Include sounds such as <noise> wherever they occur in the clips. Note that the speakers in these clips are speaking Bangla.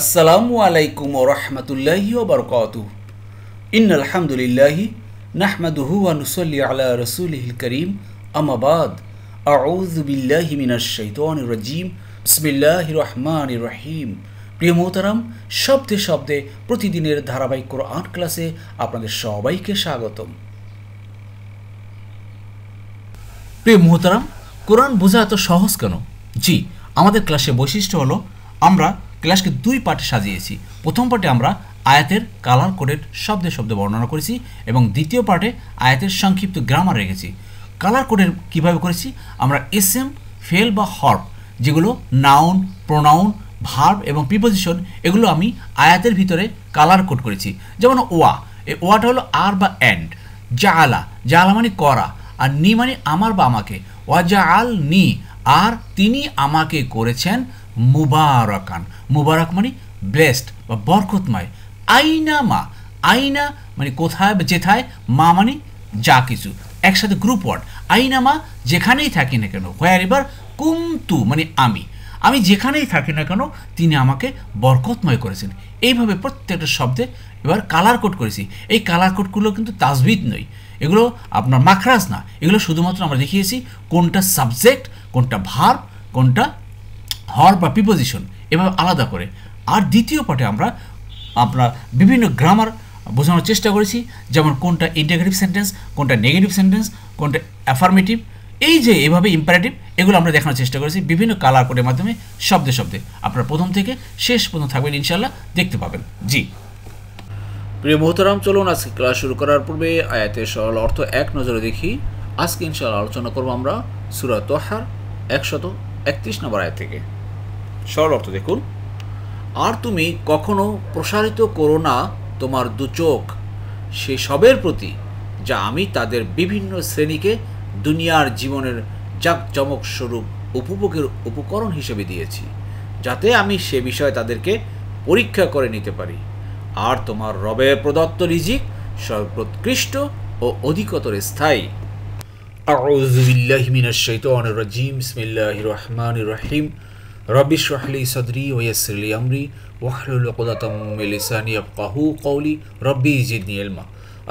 আসসালামু আলাইকুম ও রহমতুল্লাহি ওবরকত ইন আলহামদুলিল্লাহি নাহমাদুহুয়ানুসল্লি আলা রসুলহিল করিম আমাবাদ আউজুবিল্লাহি মিনাশৈতন রাজিম বিসমিল্লাহ রহমান রহিম প্রিয় মোহতারাম শব্দে শব্দে প্রতিদিনের ধারাবাহিক কোরআন ক্লাসে আপনাদের সবাইকে স্বাগতম প্রিয় মোহতারাম কোরআন বোঝা এত সহজ কেন জি আমাদের ক্লাসে বৈশিষ্ট্য হলো আমরা ক্লাসকে দুই পার্টে সাজিয়েছি প্রথম পার্টে আমরা আয়াতের কালার কোডের শব্দে শব্দ বর্ণনা করেছি এবং দ্বিতীয় পার্টে আয়াতের সংক্ষিপ্ত গ্রামার রেখেছি কালার কোডের কিভাবে করেছি আমরা এস এম ফেল বা হর্প যেগুলো নাউন প্রোনাউন ভার্ব এবং প্রিপোজিশন এগুলো আমি আয়াতের ভিতরে কালার কোড করেছি যেমন ওয়া এই ওয়াটা হলো আর বা অ্যান্ড যা আলা যা আলা মানে করা আর নি মানে আমার বা আমাকে ওয়া জা আল নি আর তিনি আমাকে করেছেন মুবারকান মুবারক মানে ব্লেসড বা বরকতময় আইনা মা আইনা মানে কোথায় বা যেথায় মা মানে যা কিছু একসাথে গ্রুপ ওয়ার্ড আইনা মা যেখানেই থাকি না কেন হোয়ার এবার কুমতু মানে আমি আমি যেখানেই থাকি না কেন তিনি আমাকে বরকতময় করেছেন এইভাবে প্রত্যেকটা শব্দে এবার কালার কোড করেছি এই কালার কোডগুলো কিন্তু তাজবিদ নয় এগুলো আপনার মাখরাজ না এগুলো শুধুমাত্র আমরা দেখিয়েছি কোনটা সাবজেক্ট কোনটা ভার কোনটা হর বা প্রিপোজিশন এভাবে আলাদা করে আর দ্বিতীয় পাঠে আমরা আপনার বিভিন্ন গ্রামার বোঝানোর চেষ্টা করেছি যেমন কোনটা ইন্টাগ্রেটিভ সেন্টেন্স কোনটা নেগেটিভ সেন্টেন্স কোনটা অ্যাফার্মেটিভ এই যে এভাবে ইম্পারেটিভ এগুলো আমরা দেখানোর চেষ্টা করেছি বিভিন্ন কালার কোডের মাধ্যমে শব্দে শব্দে আপনারা প্রথম থেকে শেষ পর্যন্ত থাকবেন ইনশাল্লাহ দেখতে পাবেন জি প্রিয় মোহতরাম চলুন আজকে ক্লাস শুরু করার পূর্বে আয়াতের সরল অর্থ এক নজরে দেখি আজকে ইনশাল্লাহ আলোচনা করবো আমরা সুরাত তোহার একশত একত্রিশ নম্বর আয়াত থেকে সরল অর্থ দেখুন আর তুমি কখনো প্রসারিত করো না তোমার চোখ সে সবের প্রতি যা আমি তাদের বিভিন্ন শ্রেণীকে দুনিয়ার জীবনের জাঁকজমক স্বরূপ উপভোগের উপকরণ হিসেবে দিয়েছি যাতে আমি সে বিষয়ে তাদেরকে পরীক্ষা করে নিতে পারি আর তোমার রবের প্রদত্ত রিজিক সর্বোৎকৃষ্ট ও অধিকতর স্থায়ী আউযু বিল্লাহি মিনাশ শাইতানির রাজীম বিসমিল্লাহির রহমানির রহিম রব্বি শহলি সদরি ওয়াসিরলি আমরি ওয়াহলুল উকদাতাম মিন লিসানি ইয়াফকাহু কওলি রব্বি জিদনি ইলমা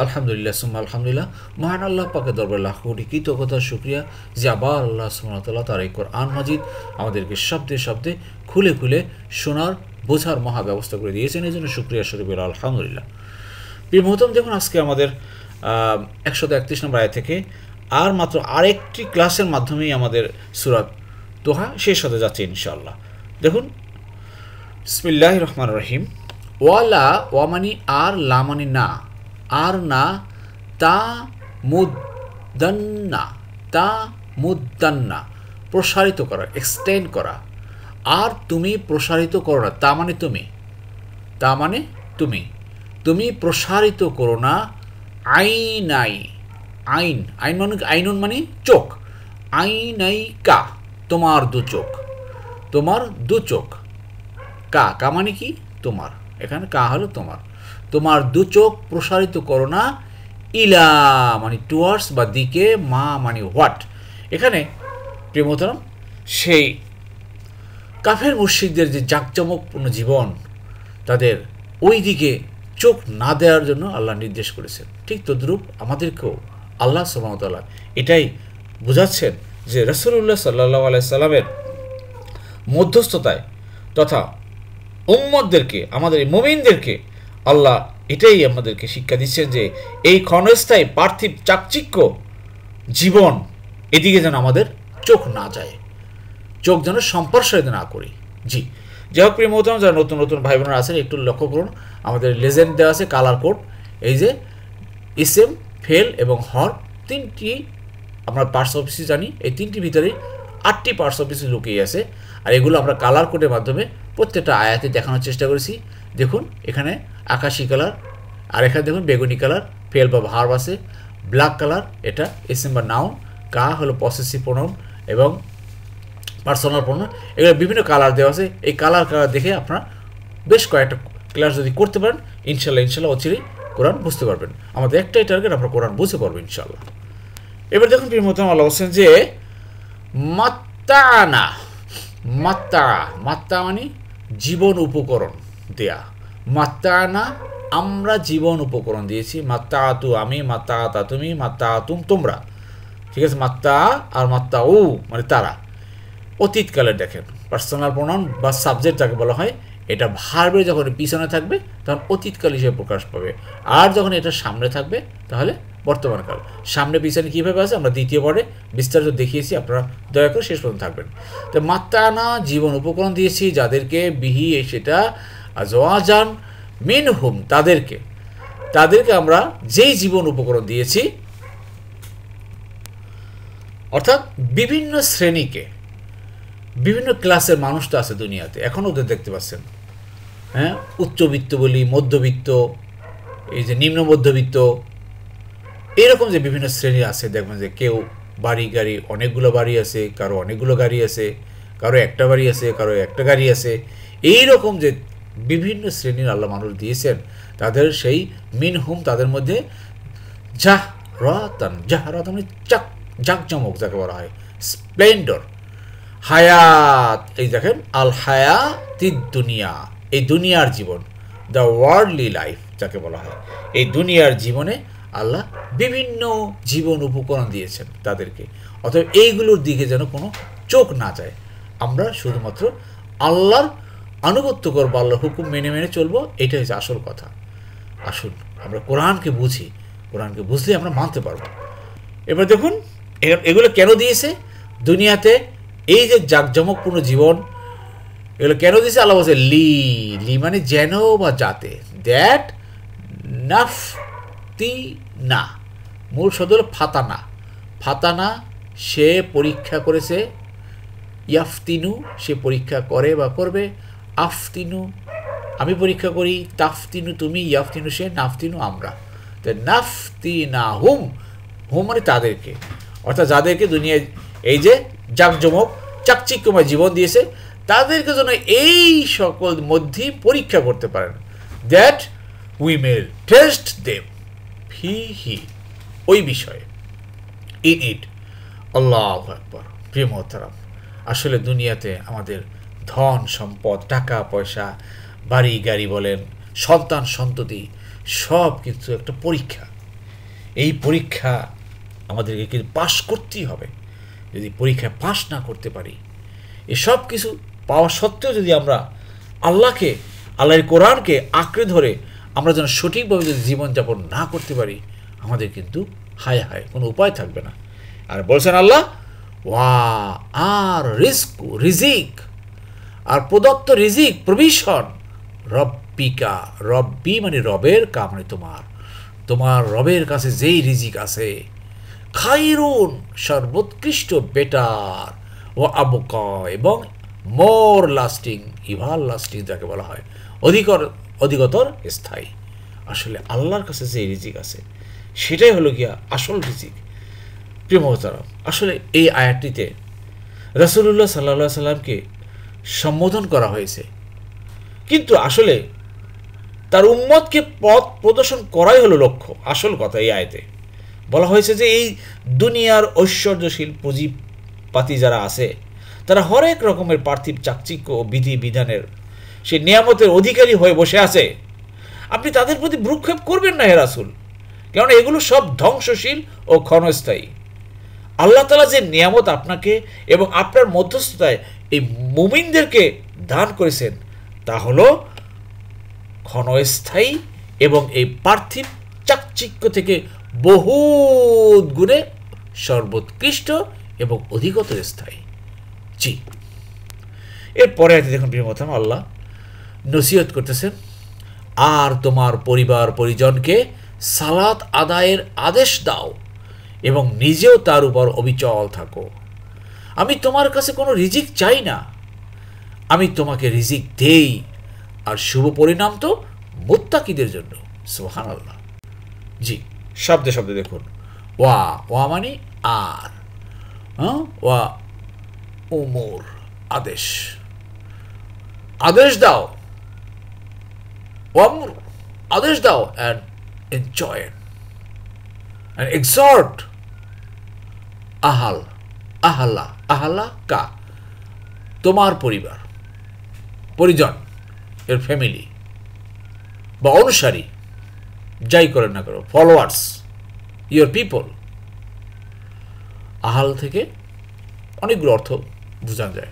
আলহামদুলিল্লাহ সুম্মা আলহামদুলিল্লাহ মহান আল্লাহ পাকে দরবার লাখ কোটি কৃতজ্ঞতা শুক্রিয়া যে আবার আল্লাহ সুমতলা তার এই কোরআন মাজিদ আমাদেরকে শব্দে শব্দে খুলে খুলে শোনার বোঝার মহা ব্যবস্থা করে দিয়েছেন এই জন্য শুক্রিয়া শরীফের আলহামদুলিল্লাহ প্রিমহতম দেখুন আজকে আমাদের একশো একত্রিশ নম্বর আয় থেকে আর মাত্র আরেকটি ক্লাসের মাধ্যমেই আমাদের সুরাত দোহা শেষ হতে যাচ্ছে ইনশাল্লাহ দেখুন ইসমিল্লাহ রহমান রহিম ওয়ালা ওয়ামানি আর লামানি না আর না তা মুদান্না তা মুদান্না প্রসারিত করা এক্সটেন্ড করা আর তুমি প্রসারিত করো না তা মানে তুমি তা মানে তুমি তুমি প্রসারিত করো না আইন আইন আইন মানে আইনুন মানে চোখ আইনাইকা তোমার দু চোখ তোমার দু চোখ কা কা মানে কি তোমার এখানে কা হলো তোমার তোমার দু চোখ প্রসারিত করো না ইলা মানে টুয়ার্স বা দিকে মা মানে হোয়াট এখানে প্রেমতরম সেই কাফের মুর্শিদদের যে জাঁকজমকপূর্ণ জীবন তাদের ওই দিকে চোখ না দেওয়ার জন্য আল্লাহ নির্দেশ করেছেন ঠিক তদ্রুপ আমাদেরকেও আল্লাহ সুবাহতাল্লাহ এটাই বোঝাচ্ছেন যে রসুল্লাহ সাল্লাহ আলাইসাল্লামের মধ্যস্থতায় তথা উম্মদদেরকে আমাদের মুমিনদেরকে আল্লাহ এটাই আমাদেরকে শিক্ষা দিচ্ছেন যে এই ক্ষণস্থায়ী পার্থিব চাকচিক্য জীবন এদিকে যেন আমাদের চোখ না যায় চোখ যেন সম্প্রসারিত না করি জি যাই হোক প্রিয় মহতম যারা নতুন নতুন ভাই বোনেরা আছেন একটু লক্ষ্য করুন আমাদের লেজেন্ড দেওয়া আছে কালার কোড এই যে ইসেম ফেল এবং হর তিনটি আমরা পার্টস অফিসে জানি এই তিনটি ভিতরে আটটি পার্টস অফিসে লুকিয়ে আছে আর এগুলো আমরা কালার কোডের মাধ্যমে প্রত্যেকটা আয়াতে দেখানোর চেষ্টা করেছি দেখুন এখানে আকাশি কালার আর এখানে দেখুন বেগুনি কালার ফেল বা ভার্ব আছে ব্ল্যাক কালার এটা এসেম্বার নাউন কা হলো পসেসিভ প্রণম এবং পার্সোনাল প্রণম এগুলো বিভিন্ন কালার দেওয়া আছে এই কালার কালার দেখে আপনারা বেশ কয়েকটা ক্লাস যদি করতে পারেন ইনশাল্লাহ ইনশাল্লাহ অচিরেই কোরআন বুঝতে পারবেন আমাদের একটাই টার্গেট আমরা কোরআন বুঝতে পারবেন ইনশাল্লাহ এবার দেখুন প্রিয় মোহতারাম আল্লাহ বলছেন যে মাত্তানা মাত্তা মাত্তা মানে জীবন উপকরণ দেয়া মাত্তানা আমরা জীবন উপকরণ দিয়েছি মাত্তা আতু আমি মাত্তা আতা তুমি মাত্তা আতুম তোমরা ঠিক আছে মাত্তা আর মাত্তা উ মানে তারা অতীতকালে দেখেন পার্সোনাল প্রণাম বা সাবজেক্ট যাকে বলা হয় এটা ভারবে যখন পিছনে থাকবে তখন অতীতকাল হিসেবে প্রকাশ পাবে আর যখন এটা সামনে থাকবে তাহলে বর্তমানকাল সামনে পিছনে কীভাবে আছে আমরা দ্বিতীয় পরে বিস্তারিত দেখিয়েছি আপনারা দয়া করে শেষ পর্যন্ত থাকবেন তো মাত্রানা জীবন উপকরণ দিয়েছি যাদেরকে বিহি সেটা জওয়াজান মিন হুম তাদেরকে তাদেরকে আমরা যেই জীবন উপকরণ দিয়েছি অর্থাৎ বিভিন্ন শ্রেণীকে বিভিন্ন ক্লাসের মানুষ তো আছে দুনিয়াতে এখনও ওদের দেখতে পাচ্ছেন হ্যাঁ উচ্চবিত্ত বলি মধ্যবিত্ত এই যে নিম্ন মধ্যবিত্ত এরকম যে বিভিন্ন শ্রেণী আছে দেখবেন যে কেউ বাড়ি গাড়ি অনেকগুলো বাড়ি আছে কারো অনেকগুলো গাড়ি আছে কারো একটা বাড়ি আছে কারো একটা গাড়ি আছে এই রকম যে বিভিন্ন শ্রেণীর আল্লাহ মানুষ দিয়েছেন তাদের সেই মিন হুম তাদের মধ্যে যাহ রতন যাহ রতন মানে চাক জাকজমক যাকে বলা হয় স্প্লেন্ডর হায়াত এই দেখেন আল হায়াত দুনিয়া এই দুনিয়ার জীবন দ্য ওয়ার্ল্ডলি লাইফ যাকে বলা হয় এই দুনিয়ার জীবনে আল্লাহ বিভিন্ন জীবন উপকরণ দিয়েছেন তাদেরকে অতএব এইগুলোর দিকে যেন কোনো চোখ না যায় আমরা শুধুমাত্র আল্লাহর আনুগত্য করবো আল্লাহর হুকুম মেনে মেনে চলবো এটাই হচ্ছে আসল কথা আসুন আমরা কোরআনকে বুঝি কোরআনকে বুঝলে আমরা মানতে পারবো এবার দেখুন এগুলো কেন দিয়েছে দুনিয়াতে এই যে জাঁকজমকপূর্ণ জীবন এগুলো কেন দিয়েছে আল্লাহ বলছে লি লি মানে যেন বা যাতে দ্যাট নাফ তি না মূল শব্দ হল ফাতানা ফাতানা সে পরীক্ষা করেছে ইয়াফতিনু সে পরীক্ষা করে বা করবে আফতিনু আমি পরীক্ষা করি তাফতিনু তুমি ইয়াফতিনু সে নাফতিনু আমরা তো নাফতিনা হুম হুম মানে তাদেরকে অর্থাৎ যাদেরকে দুনিয়ায় এই যে জাকজমক চাকচিক্যময় জীবন দিয়েছে তাদেরকে যেন এই সকল মধ্যেই পরীক্ষা করতে পারেন that we will test them ফিহি ওই বিষয়ে ইট ইট আল্লাহ একবার প্রিয় মহতারাম আসলে দুনিয়াতে আমাদের ধন সম্পদ টাকা পয়সা বাড়ি গাড়ি বলেন সন্তান সন্ততি সব কিন্তু একটা পরীক্ষা এই পরীক্ষা আমাদেরকে কিন্তু পাশ করতেই হবে যদি পরীক্ষায় পাশ না করতে পারি এসব কিছু পাওয়া সত্ত্বেও যদি আমরা আল্লাহকে আল্লাহর কোরআনকে আঁকড়ে ধরে আমরা যেন সঠিকভাবে যদি জীবনযাপন না করতে পারি আমাদের কিন্তু হায় হায় কোনো উপায় থাকবে না আর বলছেন আল্লাহ ওয়া আর রিস্ক রিজিক আর প্রদত্ত রিজিক প্রভিশন রব্বিকা রব্বি মানে রবের কা মানে তোমার তোমার রবের কাছে যেই রিজিক আছে খাইরুন সর্বোৎকৃষ্ট বেটার ও আবক এবং মোর লাস্টিং ইভার লাস্টিং যাকে বলা হয় অধিকর অধিকতর স্থায়ী আসলে আল্লাহর কাছে যে রিজিক আছে সেটাই হলো গিয়া আসল রিজিক প্রিয়মতারা আসলে এই আয়াতটিতে রসুল্লাহ সাল্লা সাল্লামকে সম্বোধন করা হয়েছে কিন্তু আসলে তার উম্মতকে পথ প্রদর্শন করাই হলো লক্ষ্য আসল কথা এই আয়তে বলা হয়েছে যে এই দুনিয়ার ঐশ্বর্যশীল পুঁজিপাতি যারা আছে তারা হরেক রকমের পার্থিব চাকচিক্য ও বিধি বিধানের সে নিয়ামতের অধিকারী হয়ে বসে আছে আপনি তাদের প্রতি ভ্রুক্ষেপ করবেন না হেরাসুল কেন এগুলো সব ধ্বংসশীল ও ক্ষণস্থায়ী আল্লাহ তালা যে নিয়ামত আপনাকে এবং আপনার মধ্যস্থতায় এই মুমিনদেরকে দান করেছেন তা হল ক্ষণস্থায়ী এবং এই পার্থিব চাকচিক্য থেকে বহু গুণে সর্বোৎকৃষ্ট এবং অধিকতর স্থায়ী জি এরপরে দেখুন বিমতাম আল্লাহ নসিহত করতেছেন আর তোমার পরিবার পরিজনকে সালাত আদায়ের আদেশ দাও এবং নিজেও তার উপর অবিচল থাকো আমি তোমার কাছে কোনো রিজিক চাই না আমি তোমাকে রিজিক দেই আর শুভ পরিণাম তো মোত্তাকিদের জন্য সোহান আল্লাহ জি শব্দে শব্দে দেখুন ওয়া ওয়া মানে আর হ্যাঁ ওয়া উমর আদেশ আদেশ দাও Wamur, others thou and enjoin and exhort ahal, ahalla, ahalla ka, তোমার পরিবার পরিজন এর ফ্যামিলি বা অনুসারী যাই করেন না করো ফলোয়ার্স ইয়োর পিপল আহাল থেকে অনেকগুলো অর্থ বোঝানো যায়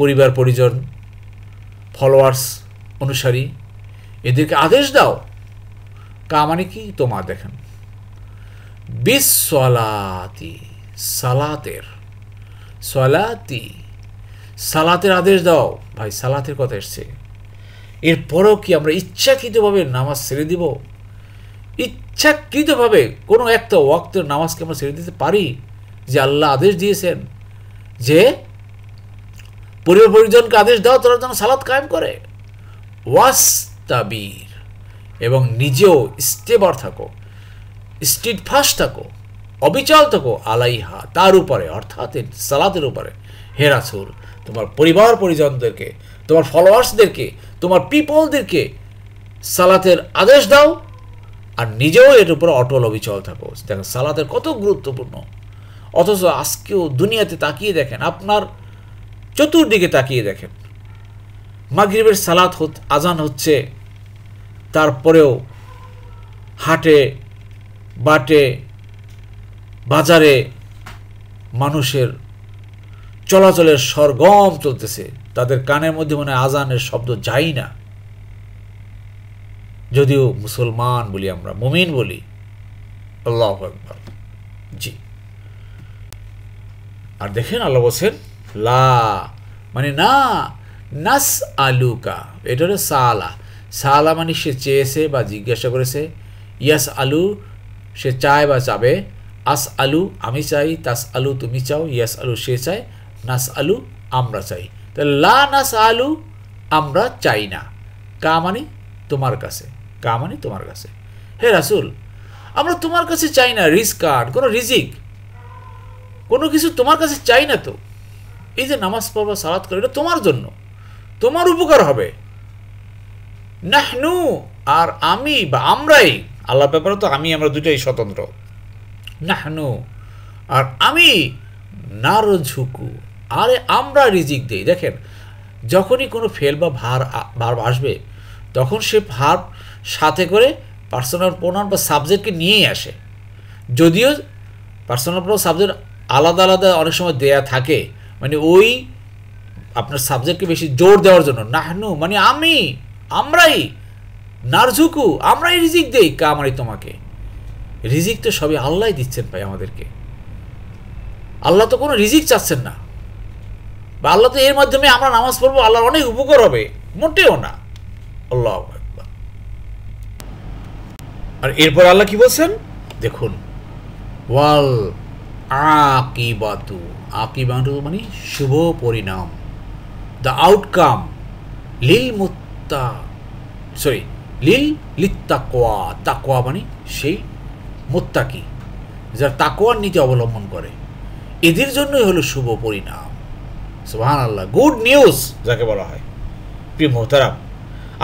পরিবার পরিজন ফলোয়ার্স অনুসারী এদেরকে আদেশ দাও কামানি কি তোমার দেখেন বিসলাতি সালাতের সলাতি সালাতের আদেশ দাও ভাই সালাতের কথা এসছে এরপরও কি আমরা ইচ্ছাকৃতভাবে নামাজ ছেড়ে দিব ইচ্ছাকৃতভাবে কোনো একটা ওয়াক্তের নামাজকে আমরা ছেড়ে দিতে পারি যে আল্লাহ আদেশ দিয়েছেন যে পরিবার পরিজনকে আদেশ দাও তারা যেন সালাত কায়েম করে ওয়াস তাবির এবং নিজেও স্টেবর থাকো স্টিট ফাস্ট থাকো অবিচল থাকো আলাইহা তার উপরে অর্থাৎ সালাতের উপরে হেরাসুর তোমার পরিবার পরিজনদেরকে তোমার ফলোয়ার্সদেরকে তোমার পিপলদেরকে সালাতের আদেশ দাও আর নিজেও এর উপর অটল অবিচল থাকো দেখেন সালাতের কত গুরুত্বপূর্ণ অথচ আজকেও দুনিয়াতে তাকিয়ে দেখেন আপনার চতুর্দিকে তাকিয়ে দেখেন মাগরীবের সালাত আজান হচ্ছে তারপরেও হাটে বাটে বাজারে মানুষের চলাচলের সরগম চলতেছে তাদের কানের মধ্যে মনে আজানের শব্দ যাই না যদিও মুসলমান বলি আমরা মুমিন বলি আল্লাহ একবার জি আর দেখেন আল্লাহ বলছেন লা মানে না নাস আলুকা এটা হলো সালা সালা মানে সে চেয়েছে বা জিজ্ঞাসা করেছে ইয়াস আলু সে চায় বা চাবে আস আলু আমি চাই তাস আলু তুমি চাও ইয়াস আলু সে চায় নাস আলু আমরা চাই তাহলে লা নাস আলু আমরা চাই না কা মানে তোমার কাছে কা মানে তোমার কাছে হে রাসুল আমরা তোমার কাছে চাই না রিস্কার কোনো রিজিক কোনো কিছু তোমার কাছে চাই না তো এই যে নামাজ পড়বা সালাত করে এটা তোমার জন্য তোমার উপকার হবে নাহনু আর আমি বা আমরাই আল্লাহ ব্যাপারে তো আমি আমরা দুটাই স্বতন্ত্র নাহনু আর আমি নার ঝুকু আরে আমরা রিজিক দিই দেখেন যখনই কোনো ফেল বা ভার ভার আসবে তখন সে ভার সাথে করে পার্সোনাল প্রোনাউন বা সাবজেক্টকে নিয়েই আসে যদিও পার্সোনাল প্রোনাউন সাবজেক্ট আলাদা আলাদা অনেক সময় দেয়া থাকে মানে ওই আপনার সাবজেক্টকে বেশি জোর দেওয়ার জন্য নাহনু মানে আমি আমরাই নারঝুকু আমরাই রিজিক দেই কামারি তোমাকে রিজিক তো সবই আল্লাহ দিচ্ছেন ভাই আমাদেরকে আল্লাহ তো কোনো রিজিক চাচ্ছেন না বা আল্লাহ তো এর মাধ্যমে আমরা নামাজ পড়বো আল্লাহর অনেক উপকার হবে মোটেও না আল্লাহ আর এরপর আল্লাহ কি বলছেন দেখুন ওয়াল আকিবাতু আকিবাতু মানে শুভ পরিণাম the outcome lil mutta sorry লিল লিত্তাকোয়া তাকোয়া মানে সেই মোত্তাকি যারা তাকোয়ার নীতি অবলম্বন করে এদের জন্যই হলো শুভ পরিণাম সুহান আল্লাহ গুড নিউজ যাকে বলা হয় প্রিয় মোহতারাম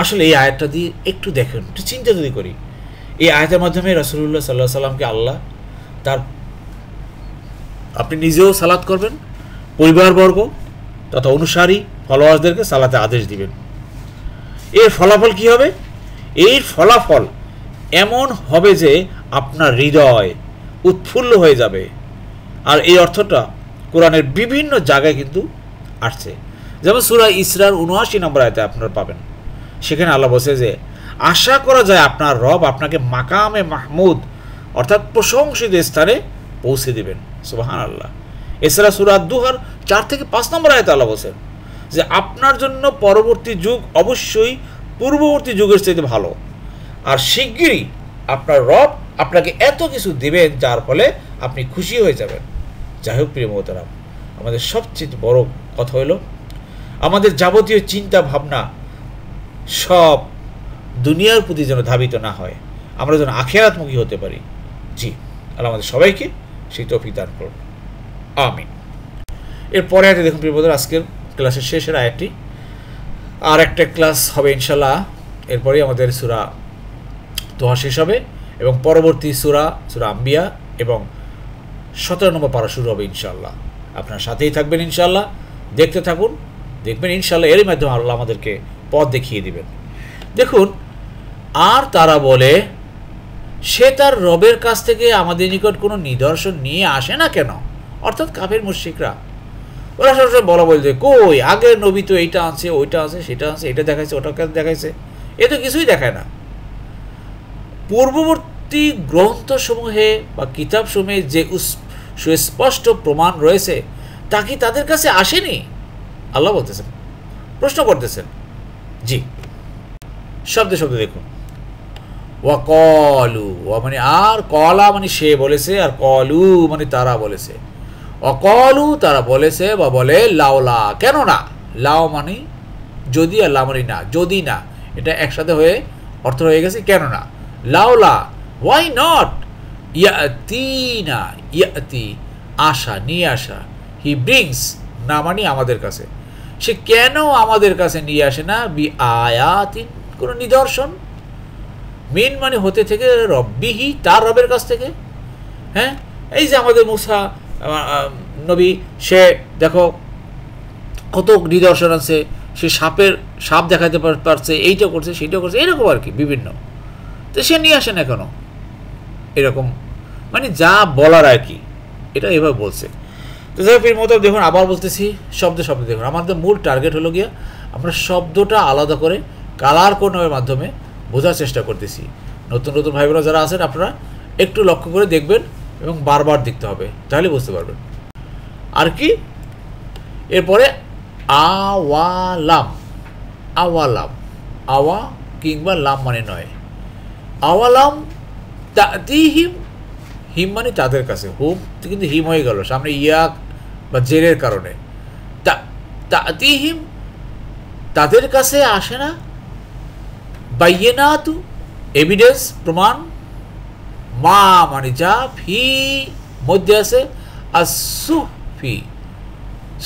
আসলে এই আয়াতটা দিয়ে একটু দেখুন একটু চিন্তা যদি করি এই আয়াতের মাধ্যমে রসুল্লাহ সাল্লাহ সাল্লামকে আল্লাহ তার আপনি নিজেও সালাদ করবেন পরিবারবর্গ তথা অনুসারী ফলোয়ার্সদেরকে সালাতে আদেশ দিবেন এর ফলাফল কি হবে এই ফলাফল এমন হবে যে আপনার হৃদয় উৎফুল্ল হয়ে যাবে আর এই অর্থটা কোরআনের বিভিন্ন জায়গায় কিন্তু আসছে যেমন সুরা ইসরার উনআশি নম্বর আয়তে আপনারা পাবেন সেখানে আল্লাহ বসে যে আশা করা যায় আপনার রব আপনাকে মাকামে মাহমুদ অর্থাৎ প্রশংসিত স্থানে পৌঁছে দেবেন সুবাহান আল্লাহ এছাড়া সুরা দুহার চার থেকে পাঁচ নম্বর আয়তে আল্লাহ বসেন যে আপনার জন্য পরবর্তী যুগ অবশ্যই পূর্ববর্তী যুগের চাইতে ভালো আর শিগগিরই আপনার রব আপনাকে এত কিছু দেবেন যার ফলে আপনি খুশি হয়ে যাবেন যাই হোক প্রিয় মহতারাম আমাদের সবচেয়ে বড় কথা হলো আমাদের যাবতীয় চিন্তা ভাবনা সব দুনিয়ার প্রতি যেন ধাবিত না হয় আমরা যেন আখেরাতমুখী হতে পারি জি আর আমাদের সবাইকে সেই তৌফিক দান করুন আমি এরপরে আগে দেখুন প্রিয় আজকের ক্লাসের শেষের আয়াতটি আর একটা ক্লাস হবে ইনশাল্লাহ এরপরেই আমাদের সুরা তোহা শেষ হবে এবং পরবর্তী সুরা সুরা আম্বিয়া এবং সতেরো নম্বর পারা শুরু হবে ইনশাল্লাহ আপনার সাথেই থাকবেন ইনশাল্লাহ দেখতে থাকুন দেখবেন ইনশাল্লাহ এরই মাধ্যমে আল্লাহ আমাদেরকে পথ দেখিয়ে দিবেন দেখুন আর তারা বলে সে তার রবের কাছ থেকে আমাদের নিকট কোনো নিদর্শন নিয়ে আসে না কেন অর্থাৎ কাফের মুশিকরা ওরা সবসময় বলা বলছে কই আগের নবী তো এইটা আছে ওইটা আছে সেটা আছে এটা দেখাইছে ওটাকে দেখাইছে এ তো কিছুই দেখায় না পূর্ববর্তী গ্রন্থসমূহে বা কিতাবসমূহে যে সুস্পষ্ট প্রমাণ রয়েছে তা কি তাদের কাছে আসেনি আল্লাহ বলতেছেন প্রশ্ন করতেছেন জি শব্দে শব্দে দেখুন ওয়া কলু ওয়া মানে আর কলা মানে সে বলেছে আর কলু মানে তারা বলেছে অকলু তারা বলেছে বা বলে লাওলা কেন না লাও মানে যদি আর লা মানি না যদি না এটা একসাথে হয়ে অর্থ হয়ে গেছে কেন না লাওলা ওয়াই নট ইয়াতি না ইয়াতি আশা নিয়ে আসা হি ব্রিংস না মানে আমাদের কাছে সে কেন আমাদের কাছে নিয়ে আসে না বি আয়াতি কোনো নিদর্শন মেন মানে হতে থেকে রব্বিহি তার রবের কাছ থেকে হ্যাঁ এই যে আমাদের মুসা নবী সে দেখো কত নিদর্শন আছে সে সাপের সাপ দেখাতে পারছে এইটা করছে সেইটা করছে এরকম আর কি বিভিন্ন তো সে নিয়ে আসে না কেন এরকম মানে যা বলার আর কি এটা এভাবে বলছে তো যাই এর মতো দেখুন আবার বলতেছি শব্দ শব্দ দেখুন আমাদের মূল টার্গেট হলো গিয়া আমরা শব্দটা আলাদা করে কালার কোনো মাধ্যমে বোঝার চেষ্টা করতেছি নতুন নতুন ভাইবোনা যারা আছেন আপনারা একটু লক্ষ্য করে দেখবেন এবং বারবার দেখতে হবে তাহলে বুঝতে পারবেন আর কি এরপরে আওয়ালাম আওয়ালাম আওয়া কিংবা লাম মানে নয় আওয়ালাম হিম হিম মানে তাদের কাছে হুম কিন্তু হিম হয়ে গেল সামনে ইয়াক বা জেরের কারণে হিম তাদের কাছে আসে না না তু এভিডেন্স প্রমাণ মা মানে যা ফি মধ্যে আছে আর সুফি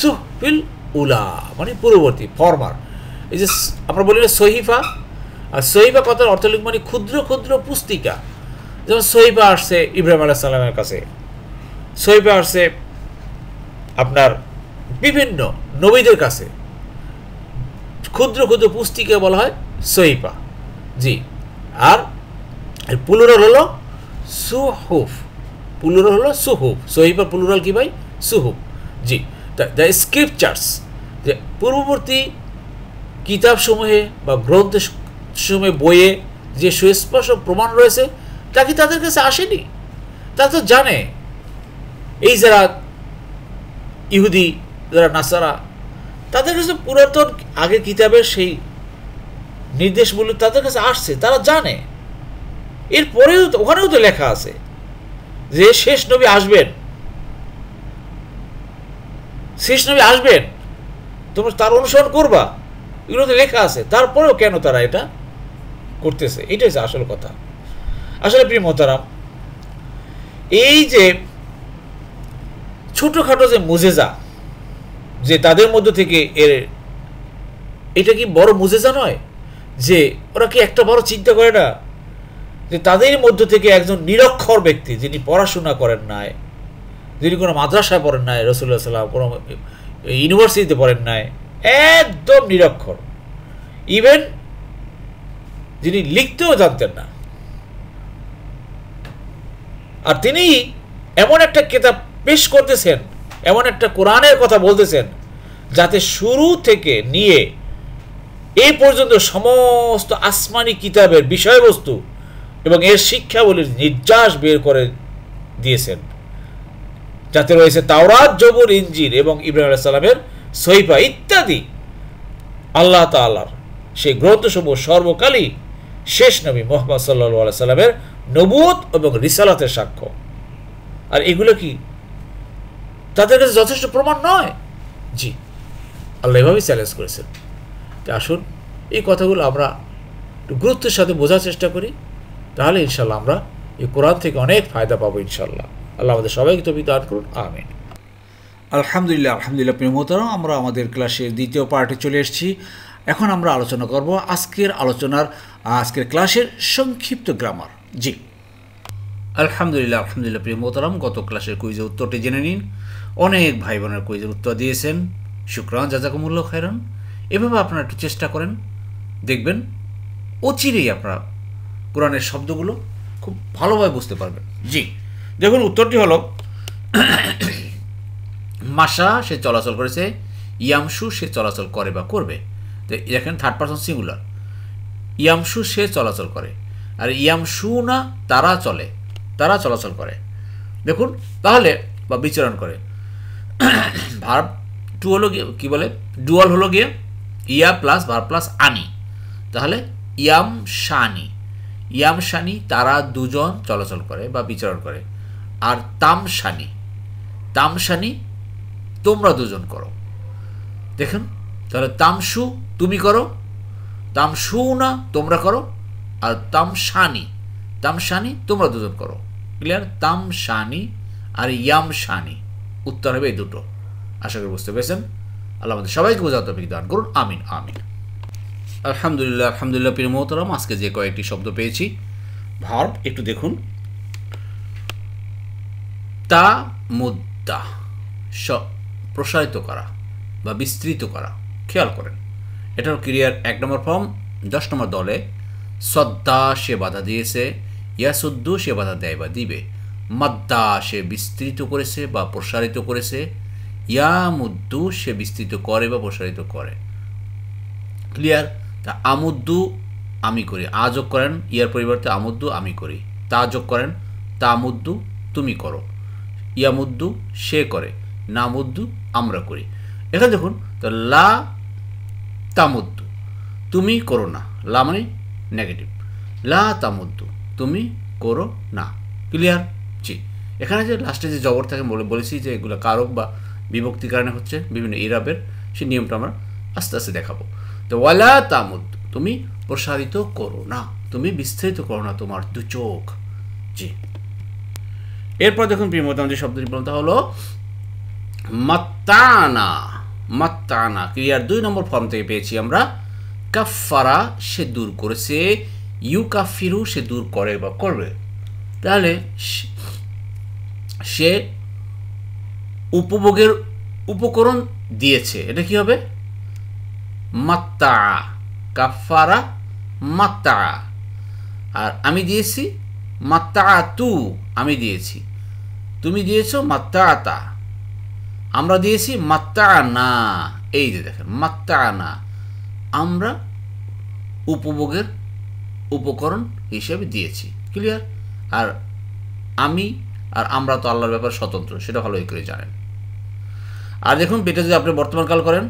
সুফিল উলা মানে পূর্ববর্তী ফর্মার এই যে আমরা বলি সহিফা আর সহিফা কথার অর্থ লিখ মানে ক্ষুদ্র ক্ষুদ্র পুস্তিকা যেমন সহিফা আসছে ইব্রাহিম আলাহ সাল্লামের কাছে সহিফা আসছে আপনার বিভিন্ন নবীদের কাছে ক্ষুদ্র ক্ষুদ্র পুস্তিকা বলা হয় সহিফা জি আর এর পুলুরাল হলো সুহুফ পুনর হলো সুহুফ সহিফের পুনরাল কি ভাই সুহুফ জি দ্য স্ক্রিপচার্স যে পূর্ববর্তী সমূহে বা গ্রন্থ সময়ে বইয়ে যে সুস্পষ্ট প্রমাণ রয়েছে তা কি তাদের কাছে আসেনি তারা তো জানে এই যারা ইহুদি যারা নাসারা তাদের কাছে পুরাতন আগের কিতাবের সেই নির্দেশগুলো তাদের কাছে আসছে তারা জানে এরপরেও ওখানেও তো লেখা আছে যে শেষ নবী আসবেন শেষ নবী আসবেন তোমরা তার অনুসরণ করবা এগুলো তো লেখা আছে তারপরেও কেন তারা এটা করতেছে এটাই হচ্ছে আসল কথা আসলে প্রিয় মতারাম এই যে ছোটোখাটো যে মুজেজা যে তাদের মধ্য থেকে এর এটা কি বড় মুজেজা নয় যে ওরা কি একটা বড় চিন্তা করে না যে তাদের মধ্য থেকে একজন নিরক্ষর ব্যক্তি যিনি পড়াশোনা করেন নাই যিনি কোনো মাদ্রাসায় পড়েন নাই রসুল্লাহ সাল্লাম কোনো ইউনিভার্সিটিতে পড়েন নাই একদম নিরক্ষর ইভেন যিনি লিখতেও জানতেন না আর তিনি এমন একটা কেতাব পেশ করতেছেন এমন একটা কোরআনের কথা বলতেছেন যাতে শুরু থেকে নিয়ে এ পর্যন্ত সমস্ত আসমানি কিতাবের বিষয়বস্তু এবং এর শিক্ষাবলীর নির্যাস বের করে দিয়েছেন যাতে রয়েছে তাওরাত জবুর ইঞ্জির এবং ইব্রাহিম আলাইসাল্লামের সৈফা ইত্যাদি আল্লাহ তাল্লাহর সেই গ্রন্থসমূহ সর্বকালই শেষ নবী মোহাম্মদ সাল্লা সাল্লামের নবুত এবং রিসালাতের সাক্ষ্য আর এগুলো কি তাদের কাছে যথেষ্ট প্রমাণ নয় জি আল্লাহ এভাবেই চ্যালেঞ্জ করেছেন আসুন এই কথাগুলো আমরা গুরুত্বের সাথে বোঝার চেষ্টা করি তাহলে ইনশাল্লাহ আমরা এই কোরআন থেকে অনেক ফায়দা পাবো ইনশাল্লাহ আল্লাহ আমাদের সবাইকে তুমি দান করুন আমিন আলহামদুলিল্লাহ আলহামদুলিল্লাহ প্রেমতরম আমরা আমাদের ক্লাসের দ্বিতীয় পার্টে চলে এসেছি এখন আমরা আলোচনা করব আজকের আলোচনার আজকের ক্লাসের সংক্ষিপ্ত গ্রামার জি আলহামদুলিল্লাহ আলহামদুলিল্লাহ প্রেমতারাম গত ক্লাসের কুইজের উত্তরটি জেনে নিন অনেক ভাই বোনের কুইজের উত্তর দিয়েছেন শুক্রান জাজাকুমুল্লাহ খায়রান এভাবে আপনারা একটু চেষ্টা করেন দেখবেন অচিরেই আপনারা কোরআনের শব্দগুলো খুব ভালোভাবে বুঝতে পারবেন জি দেখুন উত্তরটি হলো মাসা সে চলাচল করেছে ইয়ামসু সে চলাচল করে বা করবে তো এখানে থার্ড পার্সন সিঙ্গুলার ইয়ামসু সে চলাচল করে আর ইয়ামসু না তারা চলে তারা চলাচল করে দেখুন তাহলে বা বিচরণ করে ভার্ব টু হলো গিয়ে কী বলে ডুয়াল হলো গিয়ে ইয়া প্লাস ভার প্লাস আনি তাহলে ইয়াম শানি ইয়ামশানি তারা দুজন চলাচল করে বা বিচরণ করে আর তামশানি তামশানি তোমরা দুজন করো দেখুন তাহলে তামসু তুমি করো তামসু না তোমরা করো আর তামশানি তামশানি তোমরা দুজন করো ক্লিয়ার তামশানি আর ইয়ামশানি উত্তর হবে এই দুটো আশা করি বুঝতে পেরেছেন আল্লাহ আমাদের সবাইকে বোঝাতে অভিজ্ঞ দান করুন আমিন আমিন আলহামদুলিল্লাহ আলহামদুলিল্লাহ প্রিয় মহতারাম আজকে যে কয়েকটি শব্দ পেয়েছি ভার্ব একটু দেখুন তা মুদ্দা প্রসারিত করা বা বিস্তৃত করা খেয়াল করেন এটার ক্রিয়ার এক নম্বর ফর্ম দশ নম্বর দলে সদ্দা সে বাধা দিয়েছে ইয়াসুদ্দু সে বাধা দেয় বা দিবে মাদ্দা সে বিস্তৃত করেছে বা প্রসারিত করেছে ইয়া মুদ্দু সে বিস্তৃত করে বা প্রসারিত করে ক্লিয়ার তা আমুদ্দু আমি করি আ যোগ করেন ইয়ার পরিবর্তে আমুদ্দু আমি করি তা যোগ করেন তামুদ্দু তুমি করো ইয়ামুদ্দু সে করে নামুদ্দু আমরা করি এখানে দেখুন তো লা তামুদ্দু তুমি করো না লা মানে নেগেটিভ লা তামুদ্দু তুমি করো না ক্লিয়ার জি এখানে যে লাস্টে যে জবর থাকে বলে বলেছি যে এগুলো কারক বা বিভক্তি কারণে হচ্ছে বিভিন্ন ইরাবের সেই নিয়মটা আমরা আস্তে আস্তে দেখাবো ওয়ালা তামুদ তুমি প্রসারিত করো না তুমি বিস্তারিত করো না তোমার দু চোখ জি এরপর দেখুন প্রিয়মতম যে শব্দটি বলতে হলো মাত্তানা মাত্তানা ক্রিয়ার দুই নম্বর ফর্ম থেকে পেয়েছি আমরা কাফারা সে দূর করেছে ইউ কাফিরু সে দূর করে বা করবে তাহলে সে উপভোগের উপকরণ দিয়েছে এটা কি হবে মাত্তা কাফারা মাত্তা আর আমি দিয়েছি মাত্তা তু আমি দিয়েছি তুমি দিয়েছো মাত্তা তা আমরা দিয়েছি মাত্তা না এই যে দেখেন মাত্তা না আমরা উপভোগের উপকরণ হিসেবে দিয়েছি ক্লিয়ার আর আমি আর আমরা তো আল্লাহর ব্যাপার স্বতন্ত্র সেটা ভালোই করে জানেন আর দেখুন বেটা যদি আপনি বর্তমান কাল করেন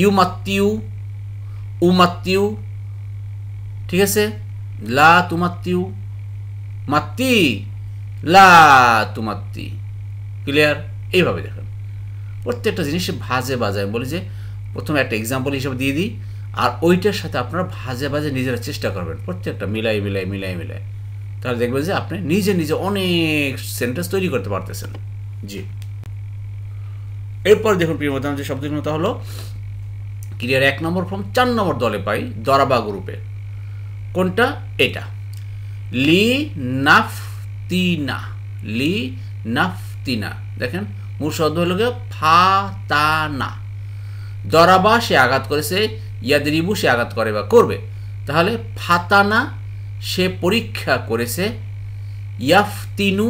ইউমাত্তিউ উমাত্তিউ ঠিক আছে লা তুমাত্তিউ মাত্তি লা তুমাত্তি ক্লিয়ার এইভাবে দেখেন প্রত্যেকটা জিনিস ভাজে বাজে আমি বলি যে প্রথমে একটা এক্সাম্পল হিসেবে দিয়ে দিই আর ওইটার সাথে আপনারা ভাজে ভাজে নিজেরা চেষ্টা করবেন প্রত্যেকটা মিলাই মিলাই মিলাই মিলাই তাহলে দেখবেন যে আপনি নিজে নিজে অনেক সেন্টেন্স তৈরি করতে পারতেছেন জি এরপর দেখুন প্রিয় মধ্যে যে শব্দগুলো হলো ক্রিয়ার এক নম্বর ফর্ম চার নম্বর দলে পাই দরাবা গ্রুপে কোনটা এটা লি নাফতিনা লি নাফতিনা দেখেন মূল শব্দ হলো গিয়ে ফাতানা দরাবা সে আঘাত করেছে রিবু সে আঘাত করে বা করবে তাহলে ফাতানা সে পরীক্ষা করেছে ইয়াফতিনু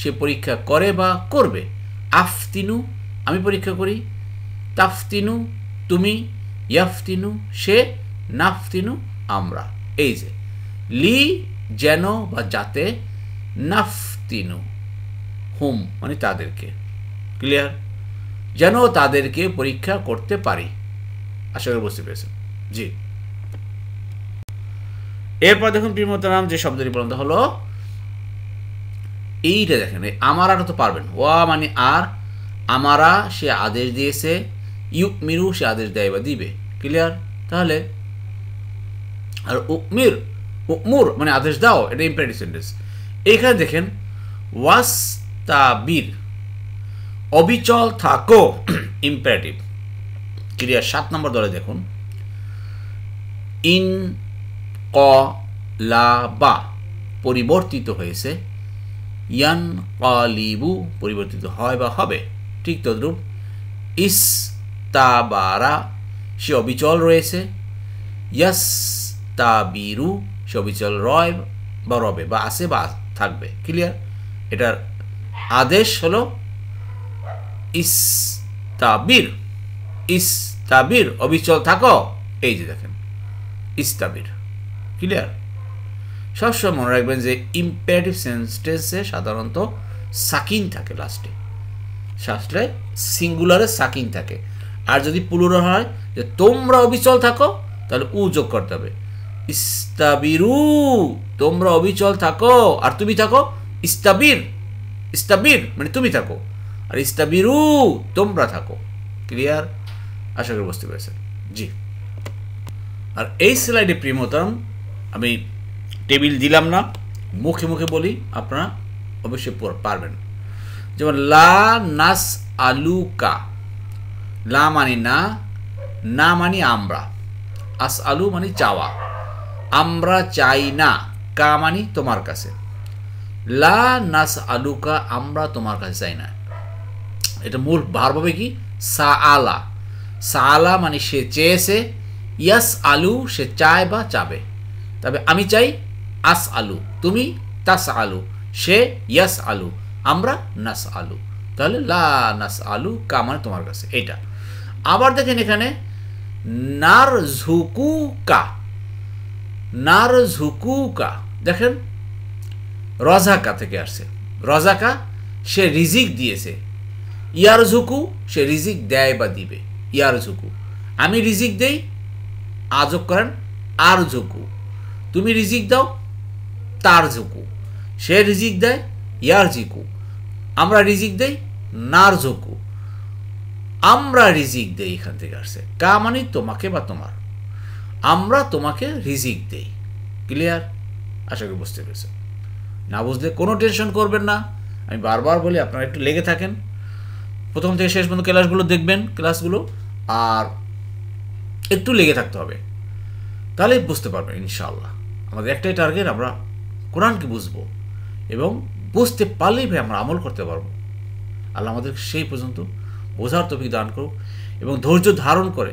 সে পরীক্ষা করে বা করবে আফতিনু আমি পরীক্ষা করি তাফতিনু তুমি ইয়াফতিনু সে নাফতিনু আমরা এই যে লি যেন বা যাতে নাফতিনু হুম মানে তাদেরকে ক্লিয়ার যেন তাদেরকে পরীক্ষা করতে পারি আশা করি বুঝতে পেরেছেন জি এরপর দেখুন নাম যে শব্দটি পর্যন্ত হলো এইটা দেখেন আমার আর তো পারবেন ওয়া মানে আর আমারা সে আদেশ দিয়েছে ইউক মিরু সে আদেশ দেয় বা দিবে ক্লিয়ার তাহলে আর উকমির উকমুর মানে আদেশ দাও এটা ইম্পারেটিভ সেন্টেন্স এখানে দেখেন ওয়াস তাবির অবিচল থাকো ইম্পারেটিভ <clears throat> ক্রিয়া সাত নম্বর দলে দেখুন ইন ক লা বা পরিবর্তিত হয়েছে ইয়ান কলিবু পরিবর্তিত হয় বা হবে ঠিক তদ্রুপ ইস তাবারা সে অবিচল রয়েছে ইয়াস তাবিরু সে অবিচল রয় বা রবে বা আসে বা থাকবে ক্লিয়ার এটার আদেশ হলো ইস্তাবির ইস্তাবির অবিচল থাকো এই যে দেখেন ইস্তাবির ক্লিয়ার সবসময় মনে রাখবেন যে ইম্পারেটিভ সেন্টেন্সে সাধারণত সাকিন থাকে লাস্টে শাস্ত্রে সিঙ্গুলারে সাকিন থাকে আর যদি পুলুর হয় যে তোমরা অবিচল থাকো তাহলে উ যোগ করতে হবে ইস্তাবিরু তোমরা অবিচল থাকো আর তুমি থাকো ইস্তাবির ইস্তাবির মানে তুমি থাকো আর ইস্তাবিরু তোমরা থাকো ক্লিয়ার আশা করি বুঝতে পেরেছেন জি আর এই স্লাইডে প্রিমতম আমি টেবিল দিলাম না মুখে মুখে বলি আপনারা অবশ্যই পারবেন যেমন লা নাস আলুকা লা মানে না না মানে আমরা আস আলু মানে চাওয়া আমরা চাই না কা মানে তোমার কাছে লা নাস আলু কা আমরা তোমার কাছে চাই না এটা মূল ভার হবে কি সা আলা সা আলা মানে সে চেয়েছে ইয়াস আলু সে চায় বা চাবে তবে আমি চাই আস আলু তুমি তাস আলু সে ইয়াস আলু আমরা নাস আলু তাহলে লা নাস আলু কা মানে তোমার কাছে এটা আবার দেখেন এখানে নার ঝুকুকা নার ঝুকুকা দেখেন রজাকা থেকে আসছে রজাকা সে রিজিক দিয়েছে ইয়ার ঝুকু সে রিজিক দেয় বা দিবে ইয়ার ঝুকু আমি রিজিক দেই আজব করেন আর ঝুকু তুমি রিজিক দাও তার ঝুকু সে রিজিক দেয় ইয়ার জিকু আমরা রিজিক দেই নার ঝুকু আমরা রিজিক দেই এখান থেকে আসছে কা মানে তোমাকে বা তোমার আমরা তোমাকে রিজিক দেই ক্লিয়ার আশা করি বুঝতে পেরেছেন না বুঝলে কোনো টেনশন করবেন না আমি বারবার বলি আপনারা একটু লেগে থাকেন প্রথম থেকে শেষ পর্যন্ত ক্লাসগুলো দেখবেন ক্লাসগুলো আর একটু লেগে থাকতে হবে তাহলে বুঝতে পারবেন ইনশাআল্লাহ আমাদের একটাই টার্গেট আমরা কোরআনকে বুঝবো এবং বুঝতে পারলেই ভাই আমরা আমল করতে পারবো আল্লাহ আমাদের সেই পর্যন্ত বোঝার তফিক দান করুন এবং ধৈর্য ধারণ করে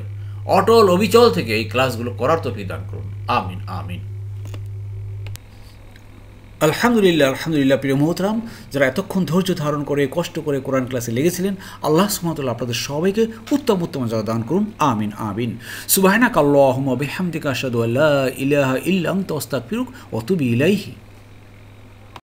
অটল অবিচল থেকে এই ক্লাসগুলো করার তফিক দান করুন আমিন আমিন আলহামদুলিল্লাহ আলহামদুলিল্লাহ প্রিয় মোহতরাম যারা এতক্ষণ ধৈর্য ধারণ করে কষ্ট করে কোরআন ক্লাসে লেগেছিলেন আল্লাহ সুমাতুল্লাহ আপনাদের সবাইকে উত্তম উত্তম যারা দান করুন আমিন আমিন সুবাহনা কাল্লাহমদিকা সাদু আল্লাহ ইলাহা ইল্লাং তস্তা ফিরুক অতুবি ইলাইহি